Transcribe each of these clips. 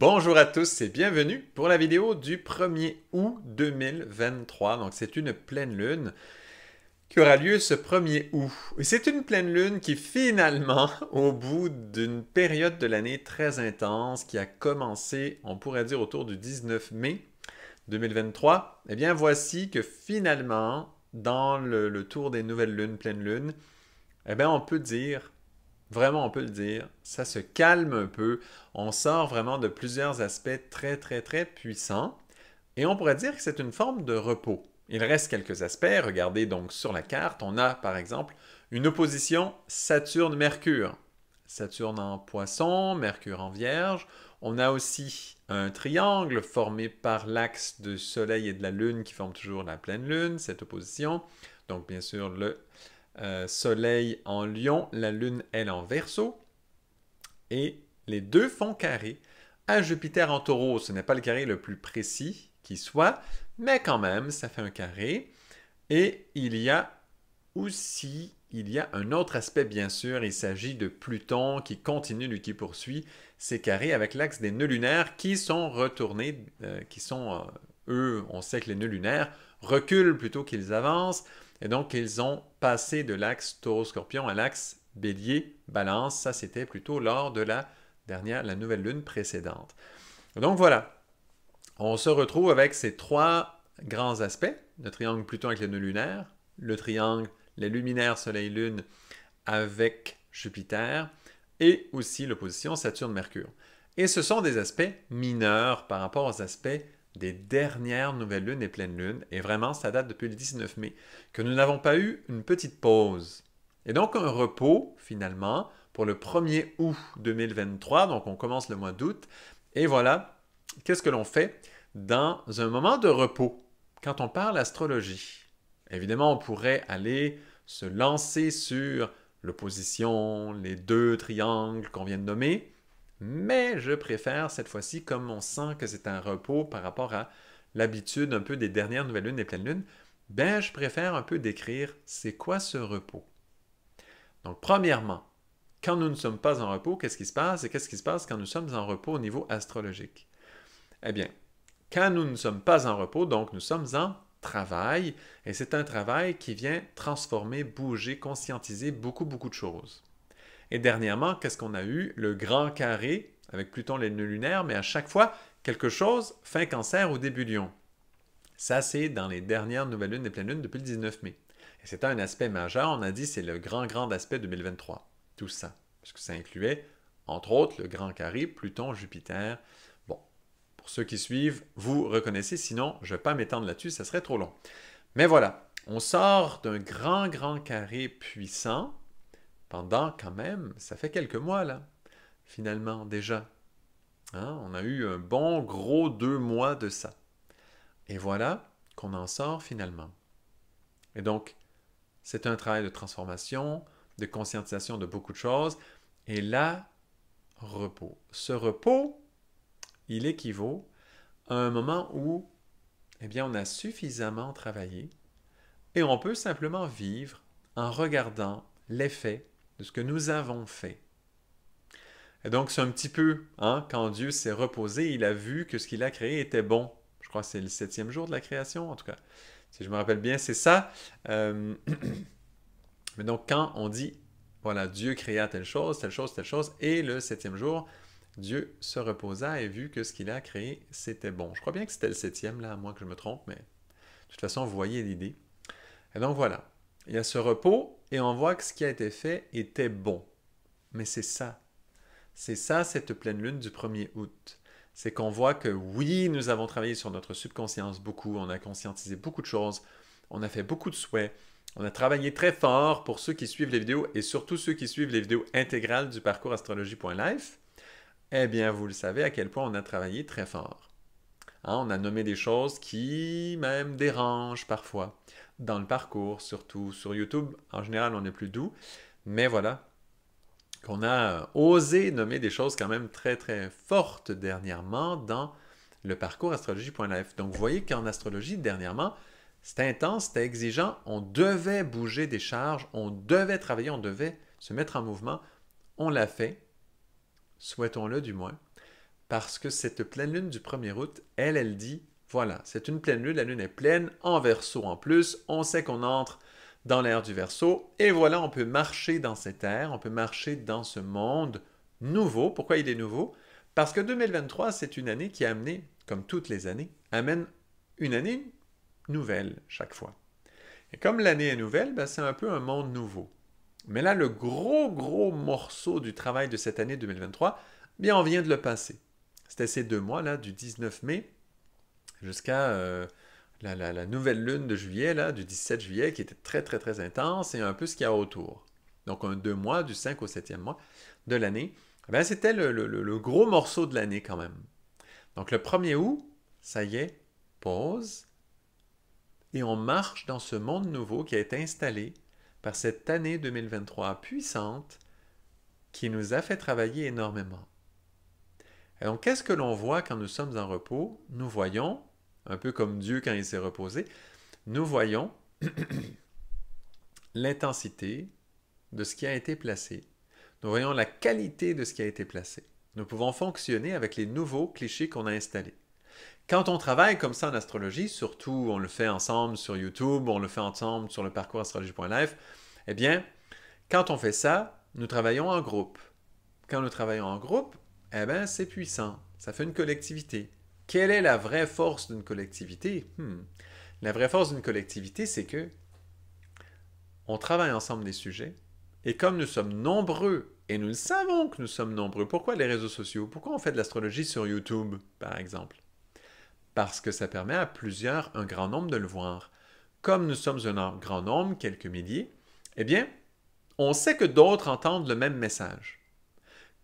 Bonjour à tous et bienvenue pour la vidéo du 1er août 2023. Donc c'est une pleine lune qui aura lieu ce 1er août. Et c'est une pleine lune qui finalement, au bout d'une période de l'année très intense qui a commencé, on pourrait dire autour du 19 mai 2023, eh bien voici que finalement, dans le, le tour des nouvelles lunes, pleine lune, eh bien on peut dire Vraiment, on peut le dire, ça se calme un peu. On sort vraiment de plusieurs aspects très, très, très puissants. Et on pourrait dire que c'est une forme de repos. Il reste quelques aspects. Regardez donc sur la carte, on a par exemple une opposition Saturne-Mercure. Saturne en poisson, Mercure en vierge. On a aussi un triangle formé par l'axe du Soleil et de la Lune qui forme toujours la pleine Lune, cette opposition. Donc bien sûr, le euh, Soleil en Lion, la Lune, elle, en Verseau. Et les deux font carré à Jupiter en Taureau. Ce n'est pas le carré le plus précis qui soit, mais quand même, ça fait un carré. Et il y a aussi, il y a un autre aspect, bien sûr. Il s'agit de Pluton qui continue lui qui poursuit ses carrés avec l'axe des nœuds lunaires qui sont retournés, euh, qui sont, euh, eux, on sait que les nœuds lunaires reculent plutôt qu'ils avancent. Et donc, ils ont passé de l'axe taureau-scorpion à l'axe bélier-balance. Ça, c'était plutôt lors de la dernière, la nouvelle lune précédente. Donc voilà, on se retrouve avec ces trois grands aspects, le triangle Pluton avec les nœuds lunaires, le triangle les luminaires Soleil-Lune avec Jupiter, et aussi l'opposition Saturne-Mercure. Et ce sont des aspects mineurs par rapport aux aspects des dernières nouvelles lunes et pleines lunes. Et vraiment, ça date depuis le 19 mai que nous n'avons pas eu une petite pause. Et donc un repos, finalement, pour le 1er août 2023. Donc on commence le mois d'août. Et voilà, qu'est-ce que l'on fait dans un moment de repos quand on parle astrologie? Évidemment, on pourrait aller se lancer sur l'opposition, les deux triangles qu'on vient de nommer. Mais je préfère cette fois-ci, comme on sent que c'est un repos par rapport à l'habitude un peu des dernières nouvelles lunes et pleines lunes, ben je préfère un peu décrire c'est quoi ce repos. Donc premièrement, quand nous ne sommes pas en repos, qu'est-ce qui se passe et qu'est-ce qui se passe quand nous sommes en repos au niveau astrologique Eh bien, quand nous ne sommes pas en repos, donc nous sommes en travail et c'est un travail qui vient transformer, bouger, conscientiser beaucoup beaucoup de choses. Et dernièrement, qu'est-ce qu'on a eu Le grand carré avec Pluton, les nœuds lunaires, mais à chaque fois, quelque chose fin cancer ou début lion. Ça, c'est dans les dernières nouvelles lunes et pleines lunes depuis le 19 mai. Et c'est un aspect majeur, on a dit c'est le grand, grand aspect 2023. Tout ça. Parce que ça incluait, entre autres, le grand carré, Pluton, Jupiter. Bon, pour ceux qui suivent, vous reconnaissez, sinon, je ne vais pas m'étendre là-dessus, ça serait trop long. Mais voilà, on sort d'un grand, grand carré puissant pendant quand même, ça fait quelques mois là, finalement déjà. Hein, on a eu un bon gros deux mois de ça. Et voilà qu'on en sort finalement. Et donc, c'est un travail de transformation, de conscientisation de beaucoup de choses. Et là, repos. Ce repos, il équivaut à un moment où, eh bien, on a suffisamment travaillé et on peut simplement vivre en regardant l'effet de ce que nous avons fait. Et donc, c'est un petit peu, hein, quand Dieu s'est reposé, il a vu que ce qu'il a créé était bon. Je crois que c'est le septième jour de la création, en tout cas. Si je me rappelle bien, c'est ça. Euh, mais donc, quand on dit, voilà, Dieu créa telle chose, telle chose, telle chose, et le septième jour, Dieu se reposa et vu que ce qu'il a créé, c'était bon. Je crois bien que c'était le septième, là, à moins que je me trompe, mais de toute façon, vous voyez l'idée. Et donc, voilà. Il y a ce repos et on voit que ce qui a été fait était bon. Mais c'est ça. C'est ça cette pleine lune du 1er août. C'est qu'on voit que oui, nous avons travaillé sur notre subconscience beaucoup, on a conscientisé beaucoup de choses, on a fait beaucoup de souhaits, on a travaillé très fort pour ceux qui suivent les vidéos et surtout ceux qui suivent les vidéos intégrales du parcours astrologie.life. Eh bien, vous le savez à quel point on a travaillé très fort. Hein, on a nommé des choses qui même dérangent parfois dans le parcours, surtout sur YouTube. En général, on est plus doux. Mais voilà, qu'on a euh, osé nommer des choses quand même très très fortes dernièrement dans le parcours astrologie.life. Donc vous voyez qu'en astrologie, dernièrement, c'était intense, c'était exigeant, on devait bouger des charges, on devait travailler, on devait se mettre en mouvement. On l'a fait, souhaitons-le du moins, parce que cette pleine lune du 1er août, elle, elle dit voilà, c'est une pleine lune, la lune est pleine, en verso en plus, on sait qu'on entre dans l'ère du verso, et voilà, on peut marcher dans cette ère, on peut marcher dans ce monde nouveau. Pourquoi il est nouveau? Parce que 2023, c'est une année qui a amené, comme toutes les années, amène une année nouvelle chaque fois. Et comme l'année est nouvelle, ben, c'est un peu un monde nouveau. Mais là, le gros, gros morceau du travail de cette année 2023, bien, on vient de le passer. C'était ces deux mois-là, du 19 mai jusqu'à euh, la, la, nouvelle lune de juillet, là, du 17 juillet, qui était très, très, très intense, et un peu ce qu'il y a autour. Donc, un deux mois, du 5 au 7e mois de l'année, eh c'était le, le, le gros morceau de l'année quand même. Donc, le 1er août, ça y est, pause, et on marche dans ce monde nouveau qui a été installé par cette année 2023 puissante qui nous a fait travailler énormément. Alors, donc, qu'est-ce que l'on voit quand nous sommes en repos Nous voyons un peu comme Dieu quand il s'est reposé, nous voyons l'intensité de ce qui a été placé. Nous voyons la qualité de ce qui a été placé. Nous pouvons fonctionner avec les nouveaux clichés qu'on a installés. Quand on travaille comme ça en astrologie, surtout on le fait ensemble sur YouTube, on le fait ensemble sur le parcours astrologie.life, eh bien, quand on fait ça, nous travaillons en groupe. Quand nous travaillons en groupe, eh bien, c'est puissant. Ça fait une collectivité. Quelle est la vraie force d'une collectivité hmm. La vraie force d'une collectivité, c'est que on travaille ensemble des sujets, et comme nous sommes nombreux, et nous savons que nous sommes nombreux, pourquoi les réseaux sociaux Pourquoi on fait de l'astrologie sur YouTube, par exemple Parce que ça permet à plusieurs, un grand nombre, de le voir. Comme nous sommes un grand nombre, quelques milliers, eh bien, on sait que d'autres entendent le même message.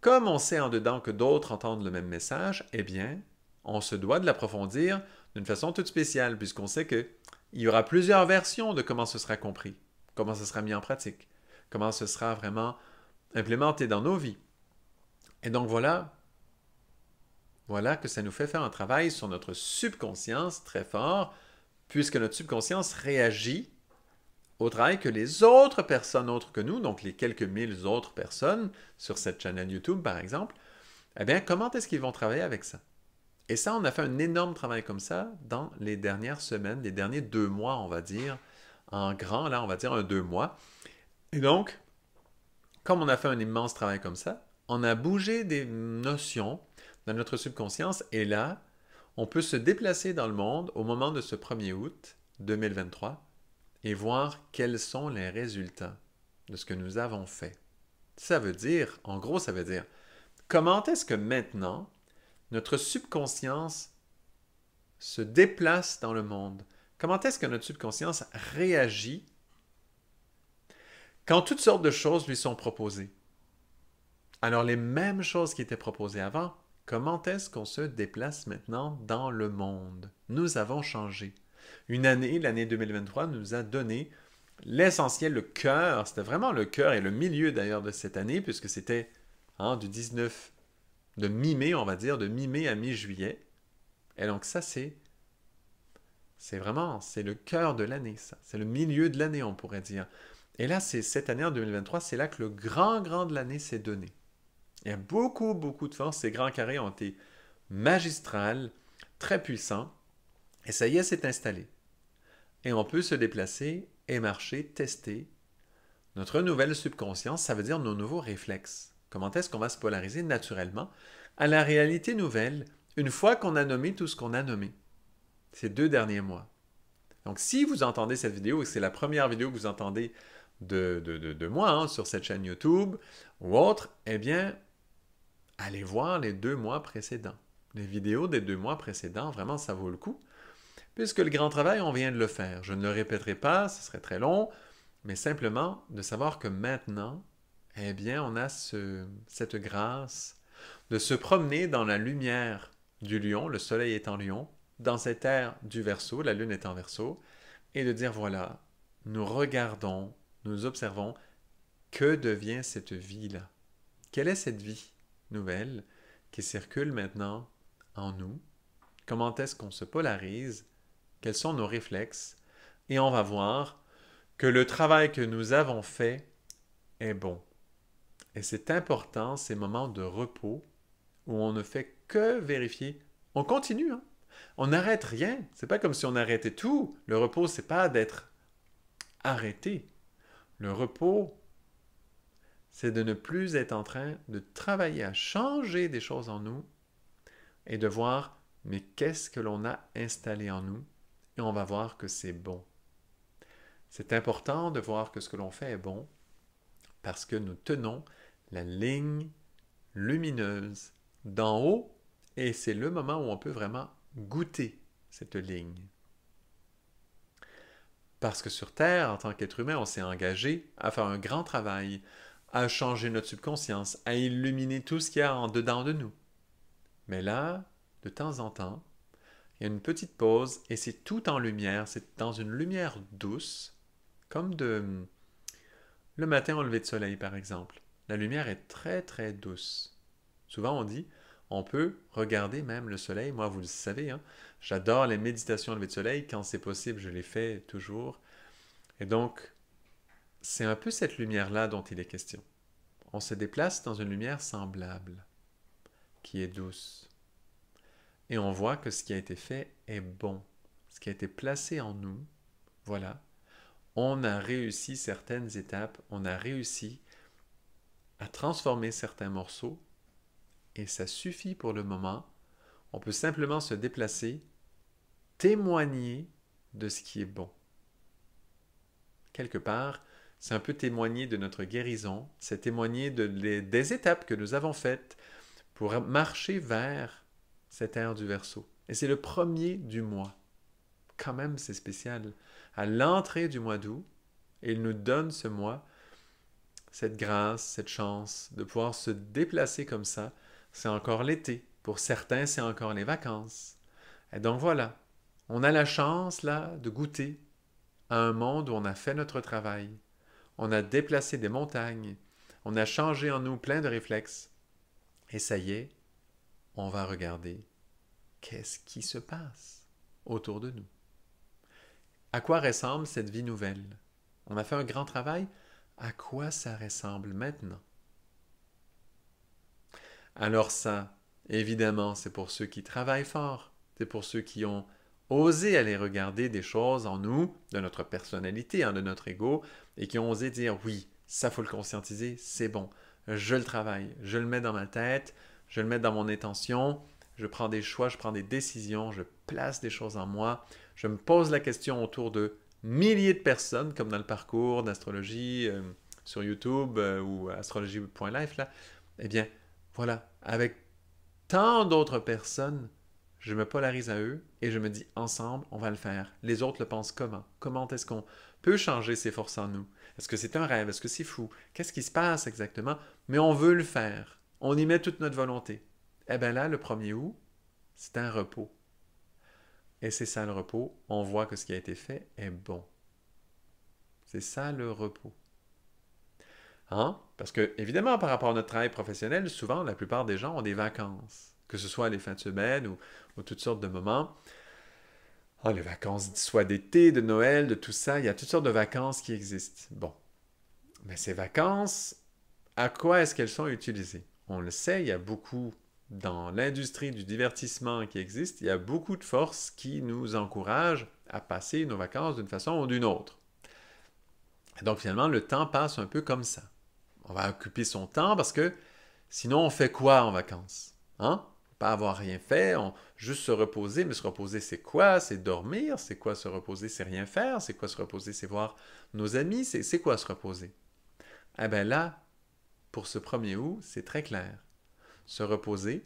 Comme on sait en dedans que d'autres entendent le même message, eh bien, on se doit de l'approfondir d'une façon toute spéciale, puisqu'on sait qu'il y aura plusieurs versions de comment ce sera compris, comment ce sera mis en pratique, comment ce sera vraiment implémenté dans nos vies. Et donc voilà, voilà que ça nous fait faire un travail sur notre subconscience très fort, puisque notre subconscience réagit au travail que les autres personnes autres que nous, donc les quelques mille autres personnes sur cette chaîne YouTube par exemple, eh bien, comment est-ce qu'ils vont travailler avec ça? Et ça, on a fait un énorme travail comme ça dans les dernières semaines, les derniers deux mois, on va dire, en grand, là, on va dire un deux mois. Et donc, comme on a fait un immense travail comme ça, on a bougé des notions dans notre subconscience et là, on peut se déplacer dans le monde au moment de ce 1er août 2023 et voir quels sont les résultats de ce que nous avons fait. Ça veut dire, en gros, ça veut dire, comment est-ce que maintenant notre subconscience se déplace dans le monde? Comment est-ce que notre subconscience réagit quand toutes sortes de choses lui sont proposées? Alors les mêmes choses qui étaient proposées avant, comment est-ce qu'on se déplace maintenant dans le monde? Nous avons changé. Une année, l'année 2023, nous a donné l'essentiel, le cœur, c'était vraiment le cœur et le milieu d'ailleurs de cette année, puisque c'était hein, du 19 de mi-mai, on va dire, de mi-mai à mi-juillet. Et donc ça, c'est c'est vraiment, c'est le cœur de l'année, ça. C'est le milieu de l'année, on pourrait dire. Et là, c'est cette année, en 2023, c'est là que le grand, grand de l'année s'est donné. Il y a beaucoup, beaucoup de force. Ces grands carrés ont été magistrales, très puissants. Et ça y est, c'est installé. Et on peut se déplacer et marcher, tester notre nouvelle subconscience, ça veut dire nos nouveaux réflexes. Comment est-ce qu'on va se polariser naturellement à la réalité nouvelle une fois qu'on a nommé tout ce qu'on a nommé ces deux derniers mois? Donc, si vous entendez cette vidéo, et c'est la première vidéo que vous entendez de, de, moi hein, sur cette chaîne YouTube ou autre, eh bien, allez voir les deux mois précédents. Les vidéos des deux mois précédents, vraiment, ça vaut le coup, puisque le grand travail, on vient de le faire. Je ne le répéterai pas, ce serait très long, mais simplement de savoir que maintenant, eh bien, on a cette grâce de se promener dans la lumière du lion, le soleil est en lion, dans cette air du verso, la lune est en verso, et de dire voilà, nous regardons, nous observons, que devient cette vie-là Quelle est cette vie nouvelle qui circule maintenant en nous Comment est-ce qu'on se polarise Quels sont nos réflexes Et on va voir que le travail que nous avons fait est bon. Et c'est important, ces moments de repos où on ne fait que vérifier. On continue, hein. on n'arrête rien. n'est pas comme si on arrêtait tout. Le repos, n'est pas d'être arrêté. Le repos, c'est de ne plus être en train de travailler à changer des choses en nous et de voir mais qu'est-ce que l'on a installé en nous et on va voir que c'est bon. C'est important de voir que ce que l'on fait est bon parce que nous tenons la ligne lumineuse d'en haut et c'est le moment où on peut vraiment goûter cette ligne. Parce que sur Terre, en tant qu'être humain, on s'est engagé à faire un grand travail, à changer notre subconscience, à illuminer tout ce qu'il y a en dedans de nous. Mais là, de temps en temps, il y a une petite pause et c'est tout en lumière, c'est dans une lumière douce, comme de le matin au lever de soleil par exemple la lumière est très très douce. Souvent on dit, on peut regarder même le soleil. Moi, vous le savez, hein. j'adore les méditations à le de soleil. Quand c'est possible, je les fais toujours. Et donc, c'est un peu cette lumière-là dont il est question. On se déplace dans une lumière semblable, qui est douce. Et on voit que ce qui a été fait est bon. Ce qui a été placé en nous, voilà. On a réussi certaines étapes, on a réussi à transformer certains morceaux et ça suffit pour le moment. On peut simplement se déplacer, témoigner de ce qui est bon. Quelque part, c'est un peu témoigner de notre guérison, c'est témoigner de des étapes que nous avons faites pour marcher vers cette ère du verso. Et c'est le premier du mois. Quand même, c'est spécial. À l'entrée du mois d'août, il nous donne ce mois cette grâce, cette chance de pouvoir se déplacer comme ça. C'est encore l'été. Pour certains, c'est encore les vacances. Et donc voilà, on a la chance là de goûter à un monde où on a fait notre travail. On a déplacé des montagnes. On a changé en nous plein de réflexes. Et ça y est, on va regarder qu'est-ce qui se passe autour de nous. À quoi ressemble cette vie nouvelle On a fait un grand travail, à quoi ça ressemble maintenant. Alors ça, évidemment, c'est pour ceux qui travaillent fort, c'est pour ceux qui ont osé aller regarder des choses en nous, de notre personnalité, hein, de notre ego, et qui ont osé dire oui, ça faut le conscientiser, c'est bon, je le travaille, je le mets dans ma tête, je le mets dans mon intention, je prends des choix, je prends des décisions, je place des choses en moi, je me pose la question autour de milliers de personnes, comme dans le parcours d'astrologie euh, sur YouTube euh, ou astrologie.life, là, eh bien, voilà, avec tant d'autres personnes, je me polarise à eux et je me dis ensemble, on va le faire. Les autres le pensent comment Comment est-ce qu'on peut changer ces forces en nous Est-ce que c'est un rêve Est-ce que c'est fou Qu'est-ce qui se passe exactement Mais on veut le faire. On y met toute notre volonté. Eh bien là, le premier er c'est un repos. Et c'est ça le repos. On voit que ce qui a été fait est bon. C'est ça le repos. Hein? Parce que, évidemment, par rapport à notre travail professionnel, souvent, la plupart des gens ont des vacances, que ce soit les fins de semaine ou, toutes sortes de moments. Ah, les vacances, soit d'été, de Noël, de tout ça, il y a toutes sortes de vacances qui existent. Bon. Mais ces vacances, à quoi est-ce qu'elles sont utilisées? On le sait, il y a beaucoup dans l'industrie du divertissement qui existe, il y a beaucoup de forces qui nous encouragent à passer nos vacances d'une façon ou d'une autre. Donc finalement, le temps passe un peu comme ça. On va occuper son temps parce que sinon, on fait quoi en vacances Hein Pas avoir rien fait, juste se reposer. Mais se reposer, c'est quoi C'est dormir. C'est quoi se reposer C'est rien faire. C'est quoi se reposer C'est voir nos amis. C'est quoi se reposer Eh bien là, pour ce premier er août, c'est très clair se reposer,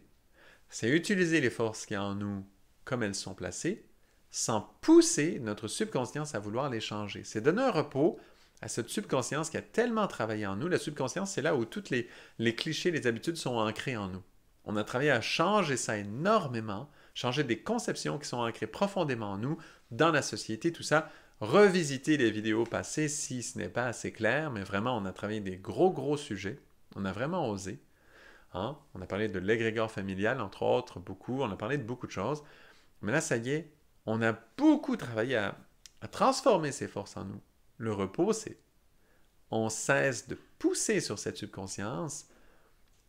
c'est utiliser les forces qui en nous comme elles sont placées, sans pousser notre subconscience à vouloir les changer. C'est donner un repos à cette subconscience qui a tellement travaillé en nous. La subconscience, c'est là où tous les, les, clichés, les habitudes sont ancrés en nous. On a travaillé à changer ça énormément, changer des conceptions qui sont ancrées profondément en nous, dans la société, tout ça. Revisiter les vidéos passées si ce n'est pas assez clair, mais vraiment, on a travaillé des gros, gros sujets. On a vraiment osé. Hein. On a parlé de l'égrégore familial, entre autres, beaucoup. On a parlé de beaucoup de choses. Mais là, ça y est, on a beaucoup travaillé à, transformer ces forces en nous. Le repos, c'est on cesse de pousser sur cette subconscience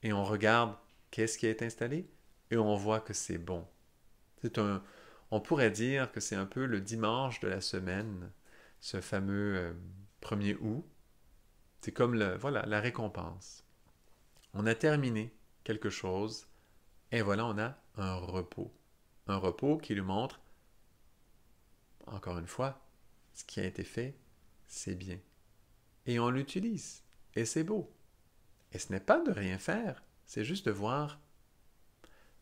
et on regarde qu'est-ce qui est installé et on voit que c'est bon. C'est un, on pourrait dire que c'est un peu le dimanche de la semaine, ce fameux 1er euh, août. C'est comme le, voilà, la récompense. On a terminé quelque chose et voilà, on a un repos. Un repos qui lui montre, encore une fois, ce qui a été fait, c'est bien. Et on l'utilise. Et c'est beau. Et ce n'est pas de rien faire, c'est juste de voir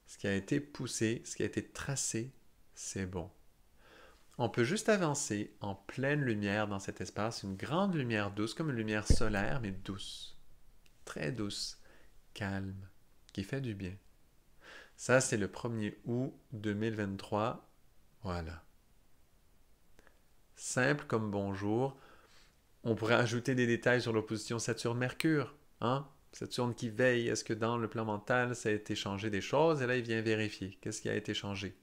ce qui a été poussé, ce qui a été tracé, c'est bon. On peut juste avancer en pleine lumière dans cet espace, une grande lumière douce, comme une lumière solaire, mais douce, très douce calme, qui fait du bien. Ça, c'est le 1er août 2023. Voilà. Simple comme bonjour. On pourrait ajouter des détails sur l'opposition Saturne-Mercure. Hein? Saturne qui veille, est-ce que dans le plan mental, ça a été changé des choses? Et là, il vient vérifier. Qu'est-ce qui a été changé?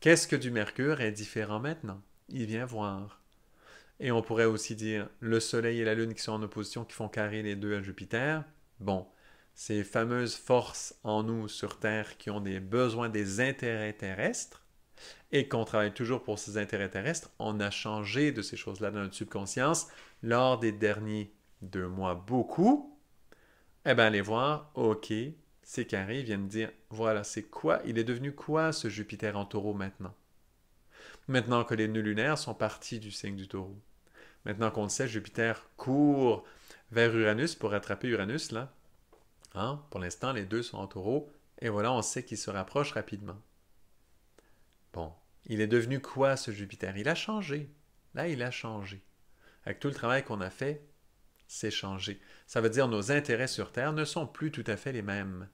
Qu'est-ce que du Mercure est différent maintenant? Il vient voir. Et on pourrait aussi dire le Soleil et la Lune qui sont en opposition, qui font carrer les deux à Jupiter. Bon, ces fameuses forces en nous sur Terre qui ont des besoins, des intérêts terrestres, et qu'on travaille toujours pour ces intérêts terrestres, on a changé de ces choses-là dans notre subconscience lors des derniers deux mois beaucoup. Eh bien, allez voir, OK, ces carrés viennent dire, voilà, c'est quoi, il est devenu quoi ce Jupiter en taureau maintenant Maintenant que les nœuds lunaires sont partis du signe du taureau. Maintenant qu'on le sait, Jupiter court vers Uranus pour attraper Uranus, là, Hein? Pour l'instant, les deux sont en taureau, et voilà, on sait qu'ils se rapprochent rapidement. Bon, il est devenu quoi ce Jupiter Il a changé. Là, il a changé. Avec tout le travail qu'on a fait, c'est changé. Ça veut dire nos intérêts sur Terre ne sont plus tout à fait les mêmes.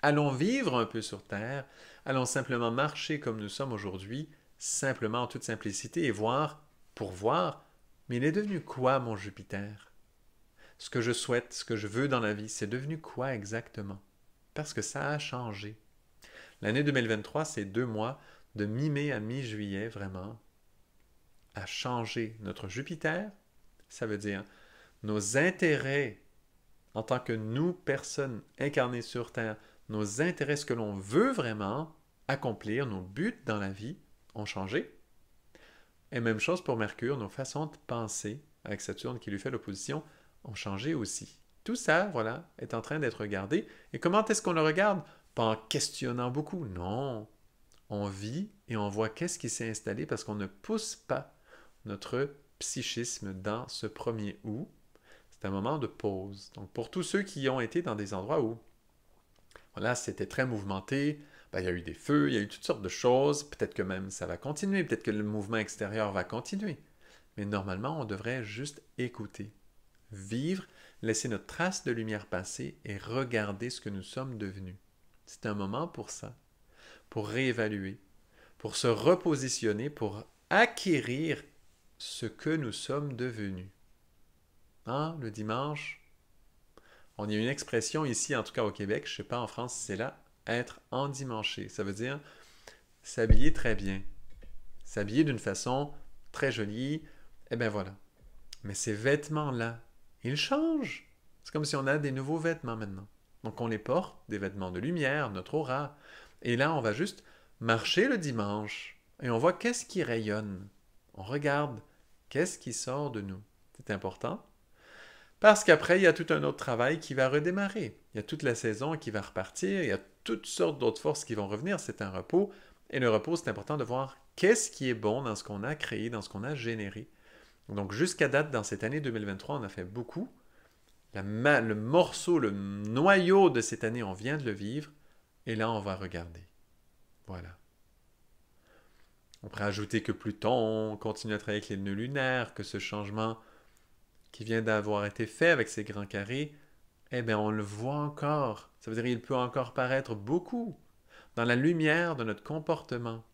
Allons vivre un peu sur Terre, allons simplement marcher comme nous sommes aujourd'hui, simplement en toute simplicité, et voir, pour voir, mais il est devenu quoi mon Jupiter ce que je souhaite, ce que je veux dans la vie, c'est devenu quoi exactement? Parce que ça a changé. L'année 2023, c'est deux mois, de mi-mai à mi-juillet, vraiment, a changé notre Jupiter. Ça veut dire nos intérêts en tant que nous, personnes incarnées sur Terre, nos intérêts, ce que l'on veut vraiment accomplir, nos buts dans la vie, ont changé. Et même chose pour Mercure, nos façons de penser, avec Saturne qui lui fait l'opposition, ont changé aussi. Tout ça, voilà, est en train d'être regardé. Et comment est-ce qu'on le regarde Pas en questionnant beaucoup, non. On vit et on voit qu'est-ce qui s'est installé parce qu'on ne pousse pas notre psychisme dans ce premier ou. C'est un moment de pause. Donc pour tous ceux qui ont été dans des endroits où, voilà, c'était très mouvementé, ben, il y a eu des feux, il y a eu toutes sortes de choses, peut-être que même ça va continuer, peut-être que le mouvement extérieur va continuer. Mais normalement, on devrait juste écouter vivre, laisser notre trace de lumière passer et regarder ce que nous sommes devenus. C'est un moment pour ça, pour réévaluer, pour se repositionner, pour acquérir ce que nous sommes devenus. Hein, le dimanche, on y a une expression ici, en tout cas au Québec, je ne sais pas en France, c'est là, être endimanché. Ça veut dire s'habiller très bien, s'habiller d'une façon très jolie, et eh bien voilà. Mais ces vêtements-là, ils changent. C'est comme si on a des nouveaux vêtements maintenant. Donc on les porte, des vêtements de lumière, notre aura. Et là, on va juste marcher le dimanche et on voit qu'est-ce qui rayonne. On regarde qu'est-ce qui sort de nous. C'est important. Parce qu'après, il y a tout un autre travail qui va redémarrer. Il y a toute la saison qui va repartir. Il y a toutes sortes d'autres forces qui vont revenir. C'est un repos. Et le repos, c'est important de voir qu'est-ce qui est bon dans ce qu'on a créé, dans ce qu'on a généré. Donc jusqu'à date, dans cette année 2023, on a fait beaucoup. le morceau, le noyau de cette année, on vient de le vivre. Et là, on va regarder. Voilà. On pourrait ajouter que Pluton continue à travailler avec les nœuds lunaires, que ce changement qui vient d'avoir été fait avec ces grands carrés, eh bien, on le voit encore. Ça veut dire qu'il peut encore paraître beaucoup dans la lumière de notre comportement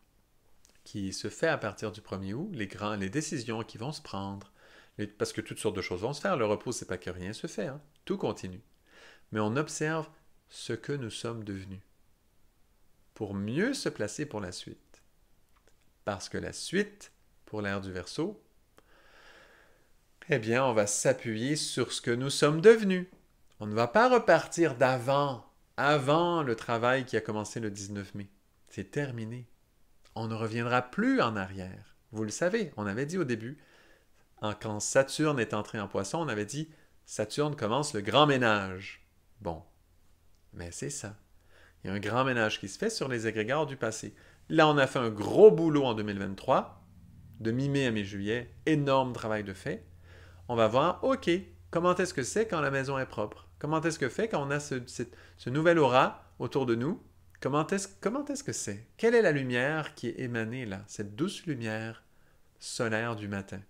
qui se fait à partir du 1er août, les, grands, les décisions qui vont se prendre, parce que toutes sortes de choses vont se faire. Le repos, n'est pas que rien se fait, hein. tout continue. Mais on observe ce que nous sommes devenus pour mieux se placer pour la suite. Parce que la suite, pour l'ère du verso, eh bien, on va s'appuyer sur ce que nous sommes devenus. On ne va pas repartir d'avant, avant le travail qui a commencé le 19 mai. C'est terminé on ne reviendra plus en arrière. Vous le savez, on avait dit au début, quand Saturne est entré en poisson, on avait dit Saturne commence le grand ménage. Bon, mais c'est ça. Il y a un grand ménage qui se fait sur les agrégats du passé. Là, on a fait un gros boulot en 2023, de mi-mai à mi-juillet, énorme travail de fait. On va voir, OK, comment est-ce que c'est quand la maison est propre? Comment est-ce que fait quand on a ce nouvel aura autour de nous Comment est-ce que c'est? Quelle est la lumière qui est émanée là, cette douce lumière solaire du matin?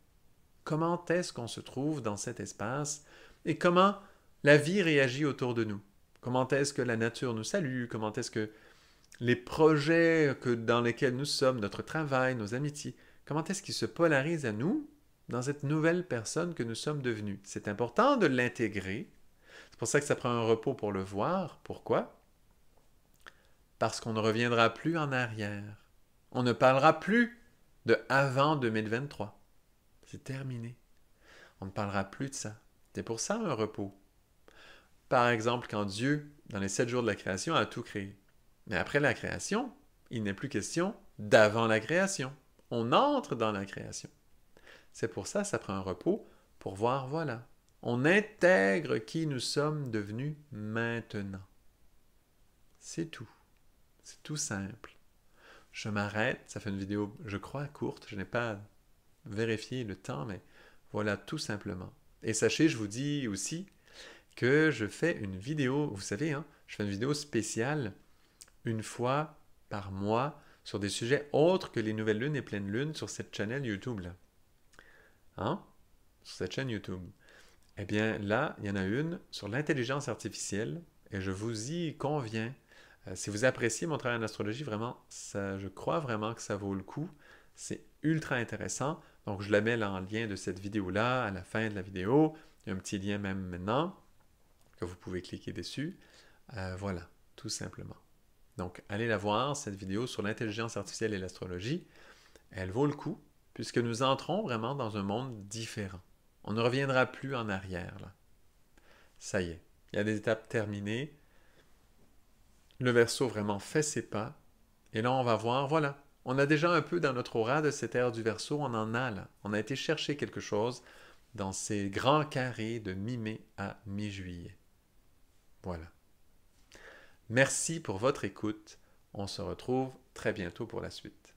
Comment est-ce qu'on se trouve dans cet espace et comment la vie réagit autour de nous? Comment est-ce que la nature nous salue? Comment est-ce que les projets que, dans lesquels nous sommes, notre travail, nos amitiés, comment est-ce qu'ils se polarisent à nous dans cette nouvelle personne que nous sommes devenus? C'est important de l'intégrer. C'est pour ça que ça prend un repos pour le voir. Pourquoi? parce qu'on ne reviendra plus en arrière. On ne parlera plus de avant 2023. C'est terminé. On ne parlera plus de ça. C'est pour ça un repos. Par exemple, quand Dieu, dans les sept jours de la création, a tout créé. Mais après la création, il n'est plus question d'avant la création. On entre dans la création. C'est pour ça ça prend un repos pour voir, voilà. On intègre qui nous sommes devenus maintenant. C'est tout. C'est tout simple. Je m'arrête, ça fait une vidéo, je crois, courte, je n'ai pas vérifié le temps, mais voilà tout simplement. Et sachez, je vous dis aussi que je fais une vidéo, vous savez, hein, je fais une vidéo spéciale une fois par mois sur des sujets autres que les nouvelles lunes et pleines lunes sur cette chaîne YouTube-là. Hein? Sur cette chaîne YouTube. Eh bien là, il y en a une sur l'intelligence artificielle et je vous y conviens. Euh, si vous appréciez mon travail en astrologie, vraiment, je crois vraiment que ça vaut le coup. C'est ultra intéressant. Donc, je la mets en lien de cette vidéo-là, à la fin de la vidéo. Il y a un petit lien même maintenant que vous pouvez cliquer dessus. Euh, voilà, tout simplement. Donc, allez la voir, cette vidéo sur l'intelligence artificielle et l'astrologie. Elle vaut le coup, puisque nous entrons vraiment dans un monde différent. On ne reviendra plus en arrière, Ça y est, il y a des étapes terminées. Le verso vraiment fait ses pas. Et là, on va voir, voilà, on a déjà un peu dans notre aura de cette ère du verso, on en a là. On a été chercher quelque chose dans ces grands carrés de mi-mai à mi-juillet. Voilà. Merci pour votre écoute. On se retrouve très bientôt pour la suite.